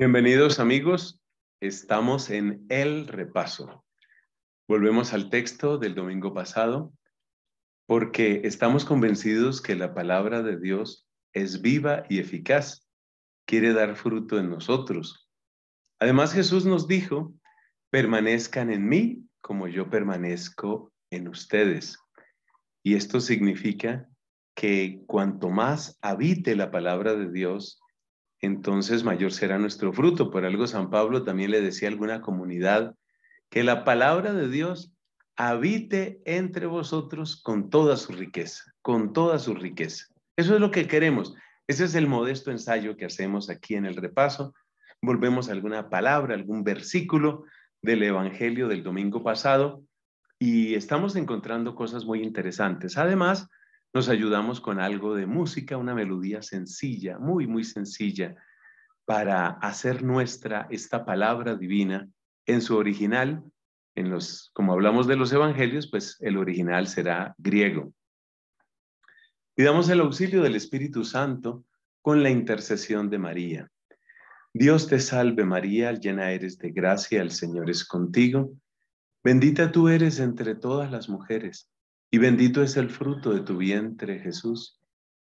Bienvenidos amigos, estamos en el repaso. Volvemos al texto del domingo pasado porque estamos convencidos que la palabra de Dios es viva y eficaz, quiere dar fruto en nosotros. Además Jesús nos dijo, permanezcan en mí como yo permanezco en ustedes. Y esto significa que cuanto más habite la palabra de Dios entonces mayor será nuestro fruto. Por algo San Pablo también le decía a alguna comunidad que la palabra de Dios habite entre vosotros con toda su riqueza, con toda su riqueza. Eso es lo que queremos. Ese es el modesto ensayo que hacemos aquí en el repaso. Volvemos a alguna palabra, algún versículo del Evangelio del domingo pasado y estamos encontrando cosas muy interesantes. Además, nos ayudamos con algo de música, una melodía sencilla, muy, muy sencilla, para hacer nuestra esta palabra divina en su original. En los, como hablamos de los evangelios, pues el original será griego. Pidamos el auxilio del Espíritu Santo con la intercesión de María. Dios te salve María, llena eres de gracia, el Señor es contigo. Bendita tú eres entre todas las mujeres y bendito es el fruto de tu vientre, Jesús.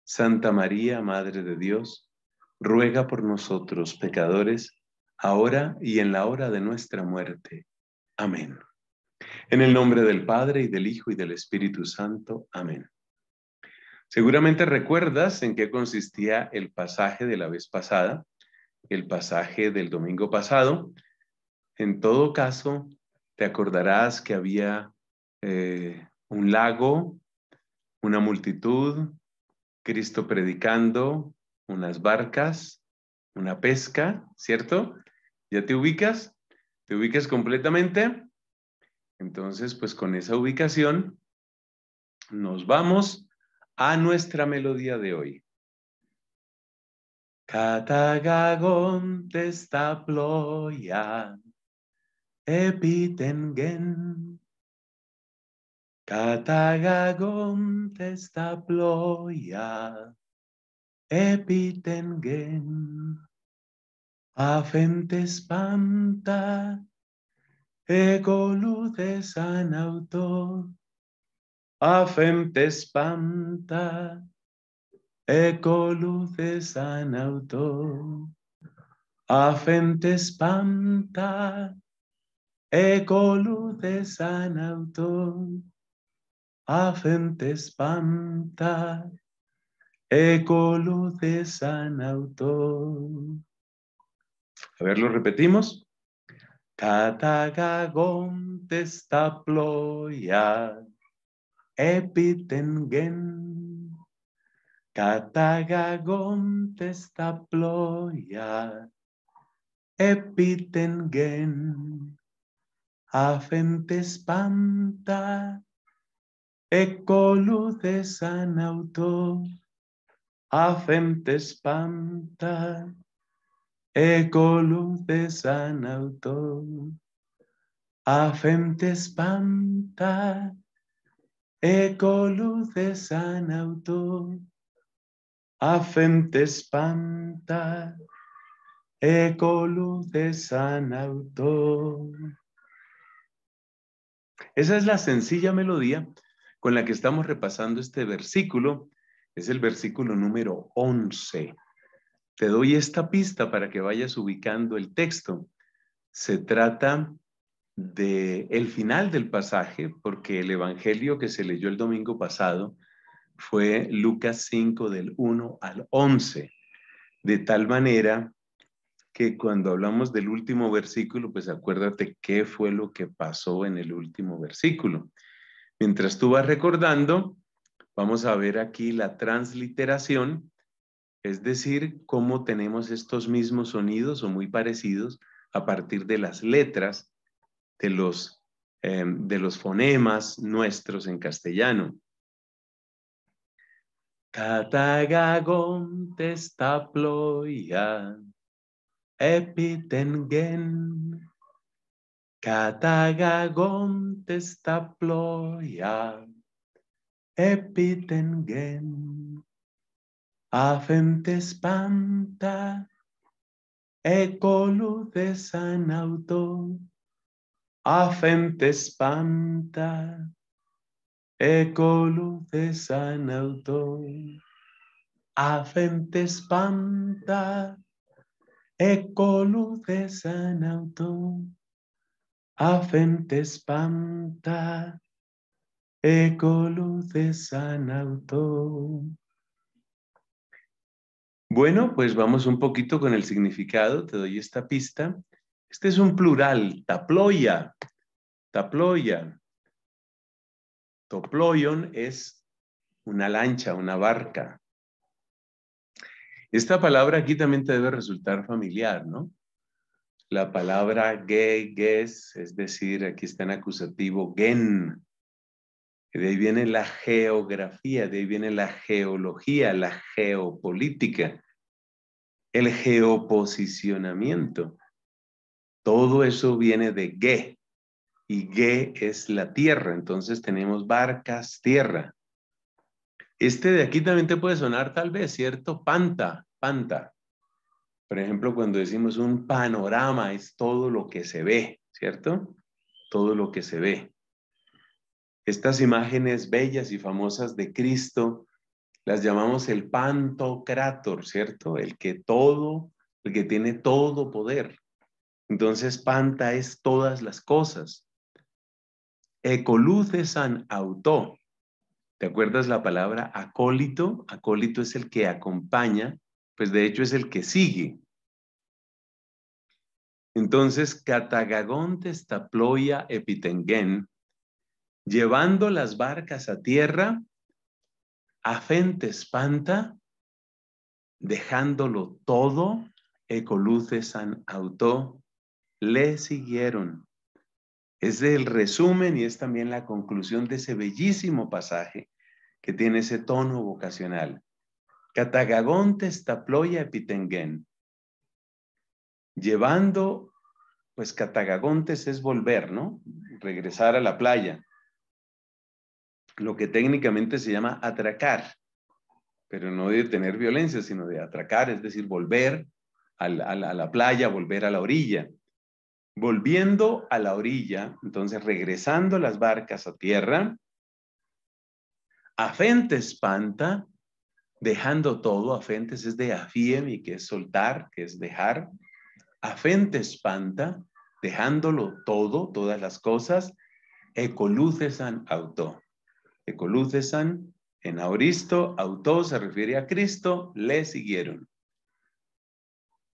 Santa María, Madre de Dios, ruega por nosotros pecadores, ahora y en la hora de nuestra muerte. Amén. En el nombre del Padre y del Hijo y del Espíritu Santo. Amén. Seguramente recuerdas en qué consistía el pasaje de la vez pasada, el pasaje del domingo pasado. En todo caso, te acordarás que había eh, un lago, una multitud, Cristo predicando, unas barcas, una pesca, ¿cierto? ¿Ya te ubicas? ¿Te ubicas completamente? Entonces, pues con esa ubicación nos vamos a nuestra melodía de hoy. está ploya, epitengen Katagagom ploya epitengen afente espanta luces anauto afente espanta luces anauto afente espanta luces anauto afente espanta ecolo de San Autor. A ver, lo repetimos. Catagagón ploya, epitengen. Catagagón ploya, epitengen. Afente espanta, Eco de San auto, afente espanta, Eco de San auto, afente espanta, Eco de San auto, afente espanta, Eco de San auto. Esa es la sencilla melodía con la que estamos repasando este versículo es el versículo número 11. Te doy esta pista para que vayas ubicando el texto. Se trata de el final del pasaje porque el evangelio que se leyó el domingo pasado fue Lucas 5 del 1 al 11. De tal manera que cuando hablamos del último versículo, pues acuérdate qué fue lo que pasó en el último versículo. Mientras tú vas recordando, vamos a ver aquí la transliteración, es decir, cómo tenemos estos mismos sonidos o muy parecidos a partir de las letras de los, em, fonemas nuestros en castellano. Catagagón, testaploia epitengen Katagagón ploya epitengen afente espanta ecolu de sanauto. A afente espanta ecolu de sanauto. A afente espanta ecolu de Sanauto Afen te espanta, ecoluces Bueno, pues vamos un poquito con el significado, te doy esta pista. Este es un plural, taploya, taploya. Toployon es una lancha, una barca. Esta palabra aquí también te debe resultar familiar, ¿no? La palabra ge ge es decir, aquí está en acusativo gen. De ahí viene la geografía, de ahí viene la geología, la geopolítica, el geoposicionamiento. Todo eso viene de ge, y ge es la tierra, entonces tenemos barcas, tierra. Este de aquí también te puede sonar tal vez, ¿cierto? Panta, panta. Por ejemplo, cuando decimos un panorama es todo lo que se ve, ¿cierto? Todo lo que se ve. Estas imágenes bellas y famosas de Cristo las llamamos el pantocrator, ¿cierto? El que todo, el que tiene todo poder. Entonces, panta es todas las cosas. Ecoluce san auto. ¿Te acuerdas la palabra acólito? Acólito es el que acompaña pues de hecho es el que sigue. Entonces, Catagagón Testaploya epitengen, llevando las barcas a tierra, afente espanta, dejándolo todo, Ecoluce San Auto, le siguieron. Es el resumen y es también la conclusión de ese bellísimo pasaje que tiene ese tono vocacional. Catagagontes taploya epitengen. Llevando, pues catagagontes es volver, ¿no? Regresar a la playa. Lo que técnicamente se llama atracar, pero no de tener violencia, sino de atracar, es decir, volver a la, a la playa, volver a la orilla. Volviendo a la orilla, entonces regresando las barcas a tierra, afente espanta, dejando todo, afentes es de y que es soltar, que es dejar. Afente espanta, dejándolo todo, todas las cosas. Ecolucesan auto. Ecolucesan en auristo, auto se refiere a Cristo, le siguieron.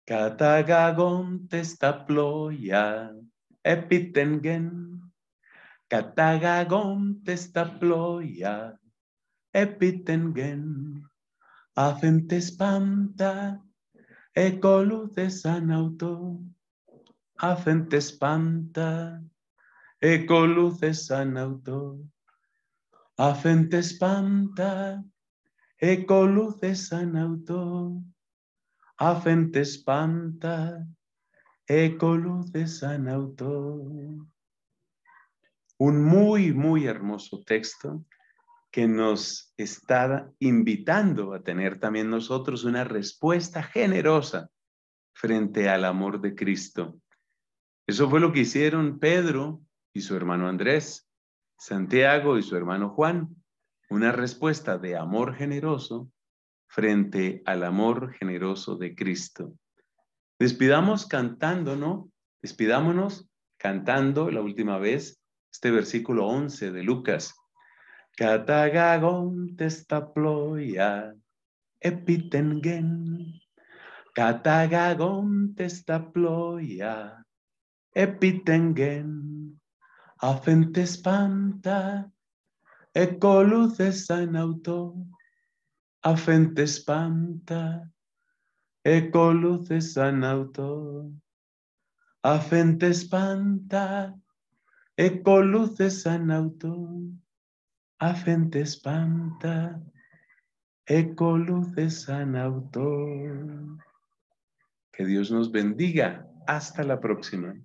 testa ploya, epitengen. testa ploya, epitengen. Hacente espanta, eco de San Auto. espanta, eco de San Auto. espanta, eco de San Auto. espanta, eco de San Auto. Un muy, muy hermoso texto que nos está invitando a tener también nosotros una respuesta generosa frente al amor de Cristo. Eso fue lo que hicieron Pedro y su hermano Andrés, Santiago y su hermano Juan, una respuesta de amor generoso frente al amor generoso de Cristo. Despidamos cantando, ¿no? Despidámonos cantando la última vez este versículo 11 de Lucas esta ploya, epitengen. esta ploya, epitengen. Afente espanta, ecoluces en auto. Afente espanta, ecoluces en auto. Afente espanta, ecoluces en auto. Hacen te espanta, eco de san autor. Que Dios nos bendiga. Hasta la próxima.